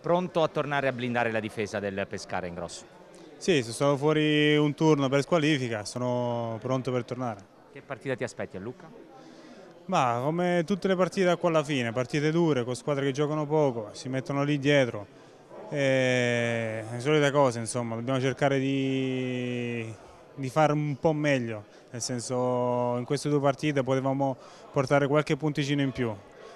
pronto a tornare a blindare la difesa del Pescara in grosso. Sì, sono stato fuori un turno per squalifica, sono pronto per tornare. Che partita ti aspetti a Lucca? Ma come tutte le partite da qua alla fine, partite dure, con squadre che giocano poco, si mettono lì dietro. E... Le solite cose, insomma, dobbiamo cercare di, di fare un po' meglio, nel senso in queste due partite potevamo portare qualche punticino in più,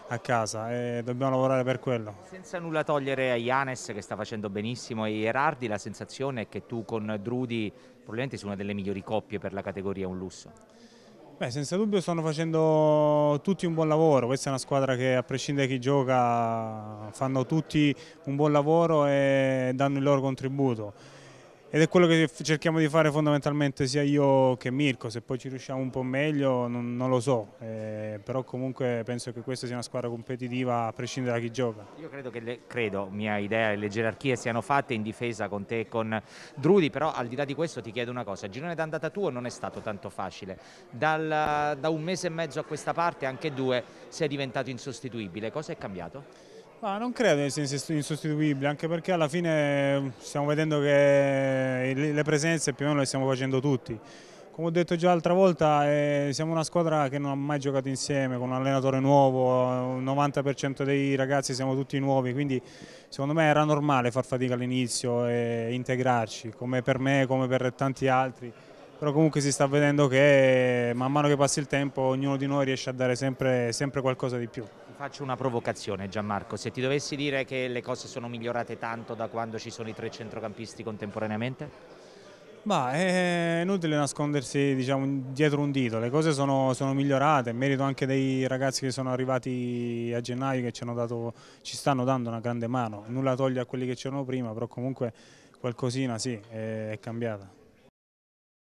a casa e dobbiamo lavorare per quello. Senza nulla togliere a Ianes che sta facendo benissimo e Erardi, la sensazione è che tu con Drudi probabilmente sei una delle migliori coppie per la categoria un lusso. Beh, senza dubbio stanno facendo tutti un buon lavoro, questa è una squadra che a prescindere da chi gioca fanno tutti un buon lavoro e danno il loro contributo ed è quello che cerchiamo di fare fondamentalmente sia io che Mirko, se poi ci riusciamo un po' meglio non, non lo so, eh, però comunque penso che questa sia una squadra competitiva a prescindere da chi gioca. Io credo che, le, credo, mia idea, e le gerarchie siano fatte in difesa con te e con Drudi, però al di là di questo ti chiedo una cosa, il girone d'andata tuo non è stato tanto facile, Dal, da un mese e mezzo a questa parte, anche due, sei diventato insostituibile, cosa è cambiato? Ma non credo che sia insostituibile, anche perché alla fine mm, stiamo vedendo che eh, le presenze più o meno le stiamo facendo tutti. Come ho detto già l'altra volta, eh, siamo una squadra che non ha mai giocato insieme, con un allenatore nuovo, il 90% dei ragazzi siamo tutti nuovi, quindi secondo me era normale far fatica all'inizio e integrarci, come per me, come per tanti altri. Però comunque si sta vedendo che eh, man mano che passa il tempo ognuno di noi riesce a dare sempre, sempre qualcosa di più faccio una provocazione Gianmarco, se ti dovessi dire che le cose sono migliorate tanto da quando ci sono i tre centrocampisti contemporaneamente? Ma eh, è inutile nascondersi diciamo, dietro un dito, le cose sono, sono migliorate, merito anche dei ragazzi che sono arrivati a gennaio che ci, dato, ci stanno dando una grande mano, nulla toglie a quelli che c'erano prima, però comunque qualcosina sì, è, eh, è cambiata.